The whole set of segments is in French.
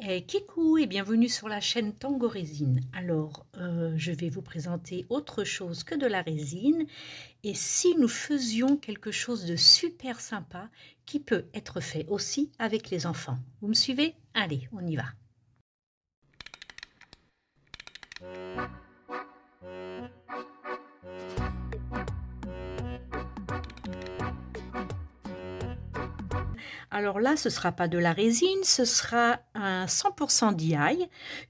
Eh, Kikou et bienvenue sur la chaîne Tango Résine. Alors, euh, je vais vous présenter autre chose que de la résine. Et si nous faisions quelque chose de super sympa qui peut être fait aussi avec les enfants Vous me suivez Allez, on y va. Alors là, ce ne sera pas de la résine, ce sera un 100% d'IAI,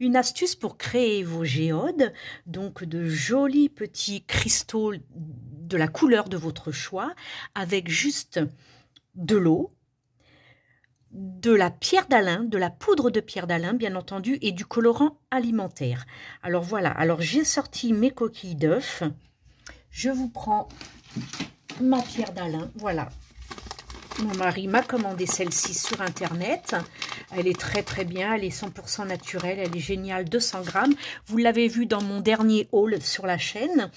une astuce pour créer vos géodes, donc de jolis petits cristaux de la couleur de votre choix, avec juste de l'eau, de la pierre d'alun, de la poudre de pierre d'Alain, bien entendu, et du colorant alimentaire. Alors voilà, alors j'ai sorti mes coquilles d'œufs. Je vous prends ma pierre d'Alain, voilà, mon mari m'a commandé celle-ci sur Internet. Elle est très très bien, elle est 100% naturelle, elle est géniale, 200 grammes. Vous l'avez vu dans mon dernier haul sur la chaîne.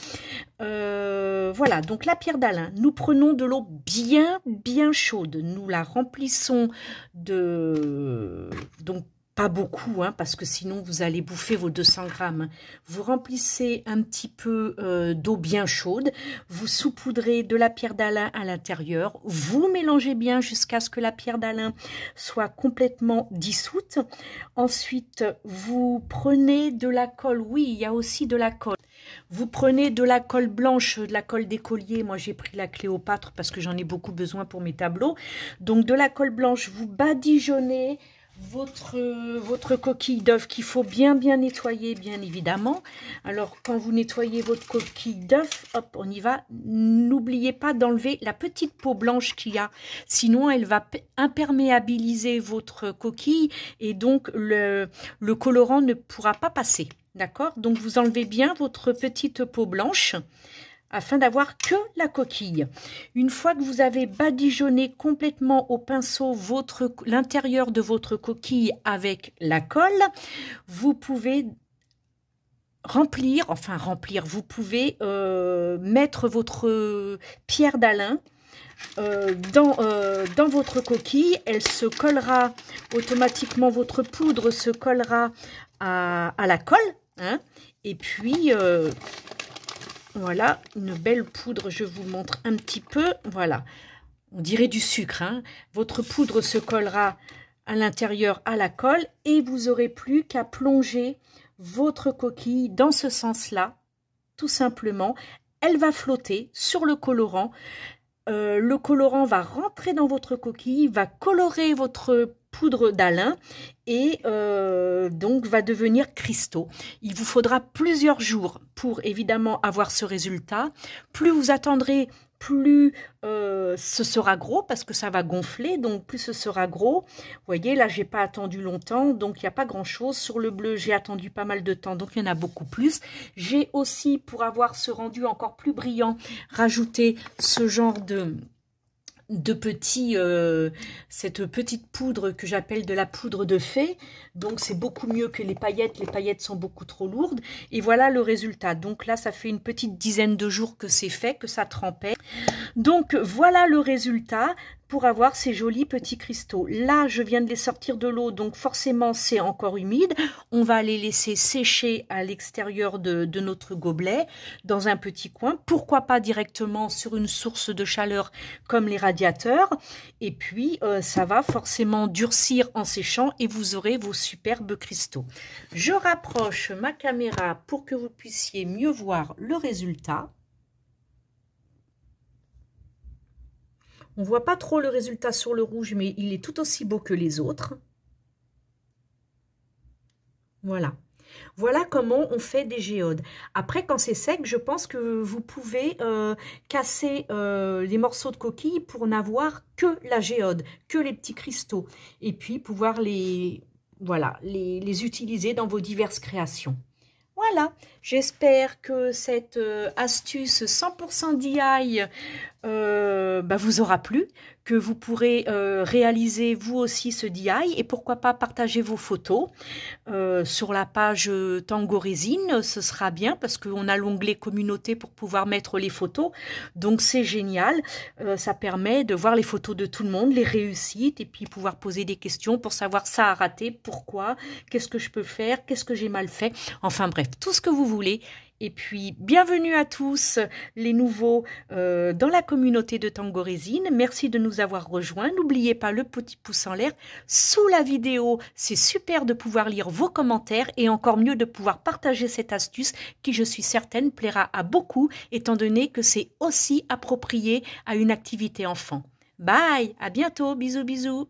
Euh, voilà, donc la pierre d'Alain. Nous prenons de l'eau bien bien chaude. Nous la remplissons de... donc pas beaucoup, hein, parce que sinon vous allez bouffer vos 200 grammes. Vous remplissez un petit peu euh, d'eau bien chaude, vous saupoudrez de la pierre d'Alain à l'intérieur, vous mélangez bien jusqu'à ce que la pierre d'Alain soit complètement dissoute. Ensuite, vous prenez de la colle, oui, il y a aussi de la colle. Vous prenez de la colle blanche, de la colle d'écolier. Moi, j'ai pris la Cléopâtre parce que j'en ai beaucoup besoin pour mes tableaux. Donc, de la colle blanche, vous badigeonnez votre, votre coquille d'œuf qu'il faut bien bien nettoyer bien évidemment. Alors quand vous nettoyez votre coquille d'œuf, hop on y va. N'oubliez pas d'enlever la petite peau blanche qu'il y a, sinon elle va imperméabiliser votre coquille et donc le, le colorant ne pourra pas passer. D'accord Donc vous enlevez bien votre petite peau blanche afin d'avoir que la coquille. Une fois que vous avez badigeonné complètement au pinceau l'intérieur de votre coquille avec la colle, vous pouvez remplir, enfin remplir, vous pouvez euh, mettre votre pierre d'Alain euh, dans, euh, dans, votre coquille. Elle se collera automatiquement, votre poudre se collera à, la colle. Hein. et puis, voilà, une belle poudre, je vous montre un petit peu. Voilà, on dirait du sucre. Hein. Votre poudre se collera à l'intérieur à la colle et vous aurez plus qu'à plonger votre coquille dans ce sens-là, tout simplement. Elle va flotter sur le colorant. Euh, le colorant va rentrer dans votre coquille, va colorer votre poudre d'alun et euh, donc va devenir cristaux. Il vous faudra plusieurs jours pour évidemment avoir ce résultat. Plus vous attendrez, plus euh, ce sera gros parce que ça va gonfler, donc plus ce sera gros. Vous voyez, là, j'ai pas attendu longtemps, donc il n'y a pas grand-chose. Sur le bleu, j'ai attendu pas mal de temps, donc il y en a beaucoup plus. J'ai aussi, pour avoir ce rendu encore plus brillant, rajouté ce genre de de petits, euh, cette petite poudre que j'appelle de la poudre de fée. Donc c'est beaucoup mieux que les paillettes. Les paillettes sont beaucoup trop lourdes. Et voilà le résultat. Donc là, ça fait une petite dizaine de jours que c'est fait, que ça trempait. Donc voilà le résultat pour avoir ces jolis petits cristaux. Là, je viens de les sortir de l'eau, donc forcément, c'est encore humide. On va les laisser sécher à l'extérieur de, notre gobelet, dans un petit coin. Pourquoi pas directement sur une source de chaleur comme les radiateurs. Et puis, euh, ça va forcément durcir en séchant et vous aurez vos superbes cristaux. Je rapproche ma caméra pour que vous puissiez mieux voir le résultat. On voit pas trop le résultat sur le rouge, mais il est tout aussi beau que les autres. Voilà. Voilà comment on fait des géodes. Après, quand c'est sec, je pense que vous pouvez euh, casser euh, les morceaux de coquille pour n'avoir que la géode, que les petits cristaux, et puis pouvoir les, voilà, les, utiliser dans vos diverses créations. Voilà, j'espère que cette euh, astuce 100% DIY... Euh, bah, vous aura plu, que vous pourrez euh, réaliser vous aussi ce DI et pourquoi pas partager vos photos euh, sur la page Tango Résine, ce sera bien parce qu'on a l'onglet communauté pour pouvoir mettre les photos, donc c'est génial, ça permet de voir les photos de tout le monde, les réussites et puis pouvoir poser des questions pour savoir ça a raté, pourquoi, qu'est-ce que je peux faire, qu'est-ce que j'ai mal fait, enfin bref, tout ce que vous voulez et puis, bienvenue à tous les nouveaux euh, dans la communauté de Tangorésine. Merci de nous avoir rejoints. N'oubliez pas le petit pouce en l'air sous la vidéo. C'est super de pouvoir lire vos commentaires et encore mieux de pouvoir partager cette astuce qui, je suis certaine, plaira à beaucoup étant donné que c'est aussi approprié à une activité enfant. Bye, à bientôt, bisous bisous.